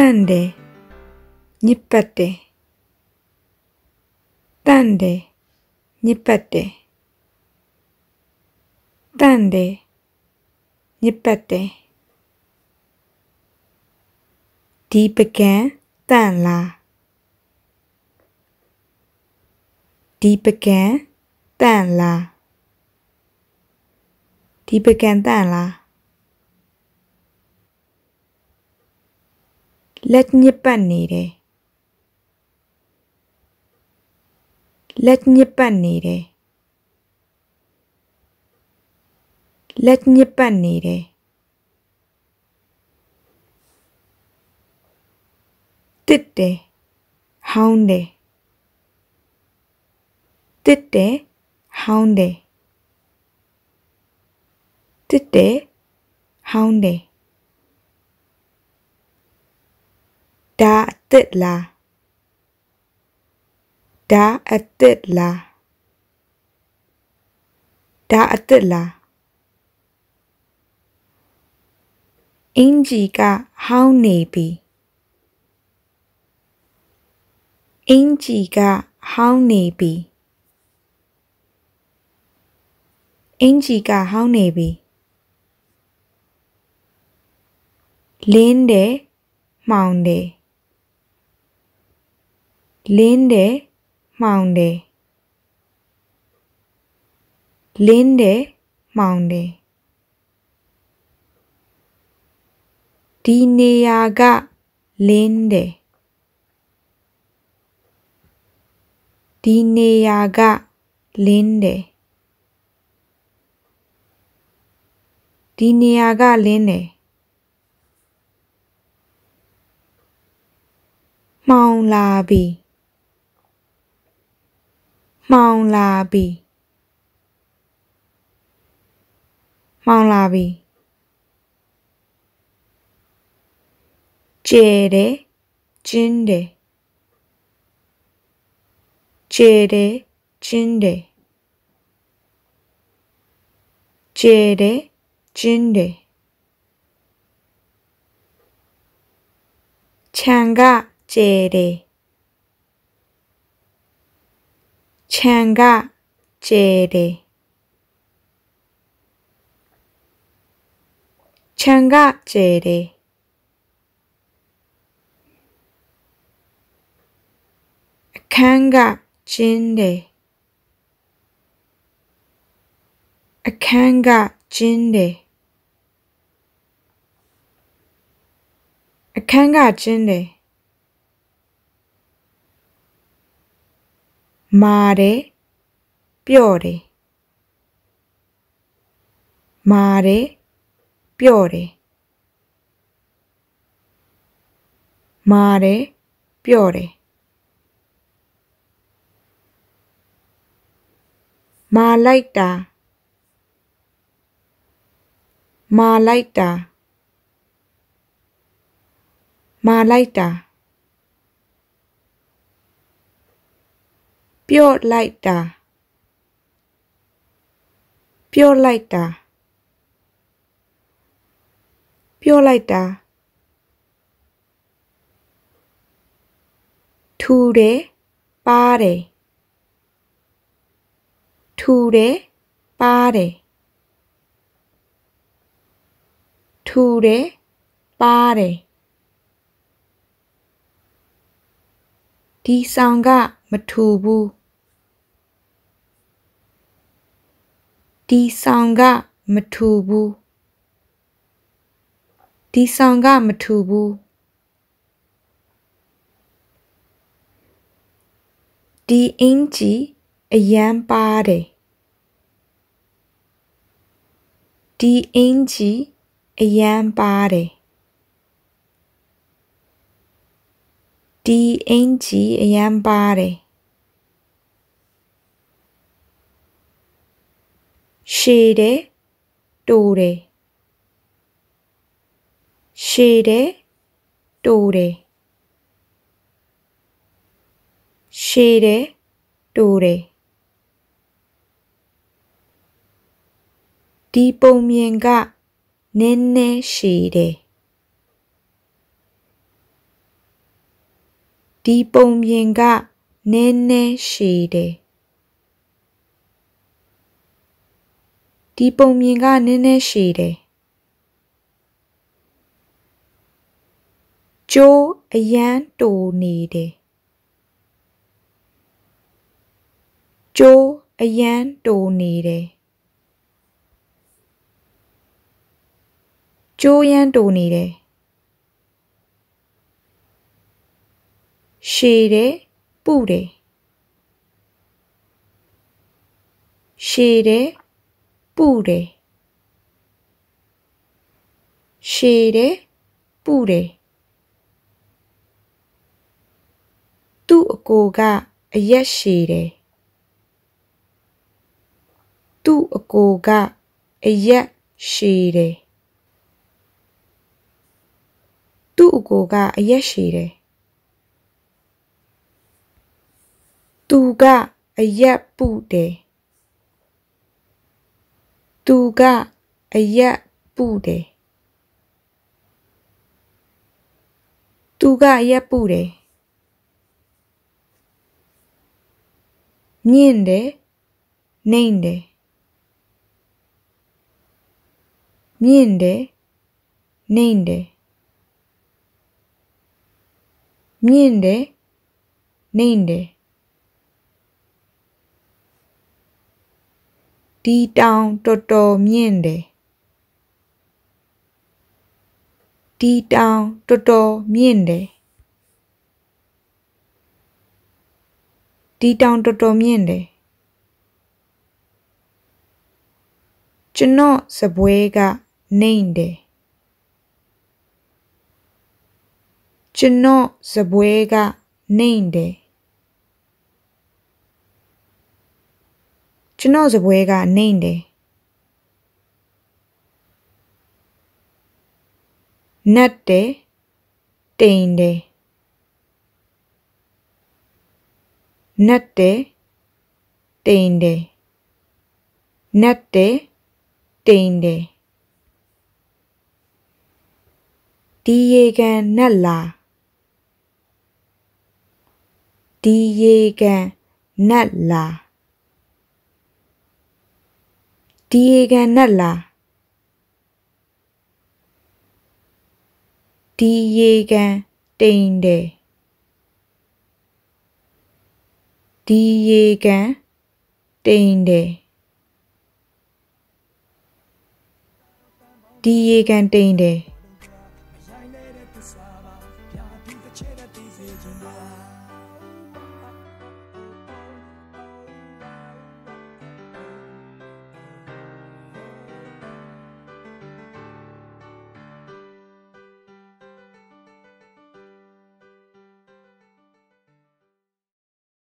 တန်တယ်ညစ်ပတ်တယ်တန်တယ်ညစ်ပတ်တယ်တန်တယ်ညစ်ပတ်တယ်ဒီပကံတန်လားဒီပကံတန်လားဒီပကံတန်လားလက်ညစ်ပတ်နေတယ်လက်ညစ်ပတ်နေတယ်လက်ညစ်ပတ်နေတယ်တစ်တယ်ဟောင်းတယ်တစ်တယ်ဟောင်းတယ်တစ်တယ်ဟောင်းတယ် đã tết là đã tết là đã tết là in gì cả hao nề bì in gì cả hao nề bì in gì hao nề bì lên để mong để lende maunde lende maunde dineyaga lende dineyaga lende dineyaga lende မောင်လာပြီ Mong là bì Mong là bì Chê đế Chín đế Chê đế Chín đế Chê đế Chín đế Chàng gạ chê đế ခြံကကျဲတယ်ခြံကကျဲတယ်အခန်းကကျင်းတယ်အခန်းကကျင်းတယ်အခန်းကကျင်းတယ် mare, piore, mare, piore, mare, piore, Malaita. Malaita. Malaita. ပြော့လိုက်တာပြော့လိုက်တာပြော့လိုက်တာထူတယ်ပါတယ်ထူတယ်ပါတယ်ထူတယ်ပါတယ်ဒီဆောင်ကမထူဘူးဒီဆောင်ကမထူဘူးဒီဆောင်ကမထူဘူးဒီအင်ဂျီအရန်ပါတယ်ဒီအင်ဂျီအရန်ပါတယ်ဒီအင်ဂျီအရန်ပါတယ်ရှည်တယ်တိုးတယ်ရှည်တယ်တိုးတယ်ရှည်တယ်တိုးတယ်ဒီပုံမြင်ကနည်းနည်းရှည်တယ်ဒီပုံမြင်ကနည်းနည်းရှည်တယ်ဒီပုံမြင်ကနည်းနည်းရှည်တယ်ကျိုးအရန်တူနေတယ်ကျိုးအရန်တူနေတယ်ကျိုးရန်တူနေတယ်ရှည်တယ်ပုတယ်ရှည်တယ်ပူတယ်ရှည်တယ်ပူတယ်သူ့အကိုကအရက်ရှည်တယ်သူ့အကိုကအရက်ရှည်တယ်သူ့အကိုကအရက်ရှည်တယ်သူကအရက်ပူတယ် tuga pude Tuga Yapude pure. Niende, neinde. niende, neinde. Miende, neinde. ဒီတောင်တော်တော်မြင့်တယ်ဒီတောင်တော်တော်မြင့်တယ်ဒီတောင်တော်တော်မြင့်တယ်ကျွန်တော်စပွဲကနှိမ့်တယ်ကျွန်တော်စပွဲကနှိမ့်တယ်ကျွန်တော်စပွဲကနှိမ့်တယ်နတ်တယ်တိမ်တယ်နတ်တယ်တိမ်တယ်နတ်တယ်တိမ်တယ်ဒီရေကန်နတ်လာဒီရေကန်နတ်လာဒီရေကန်နက်လားဒီရေကန်တိမ်တယ်ဒီရေကန်တိမ်တယ်ဒီရေကန်တိမ်တယ်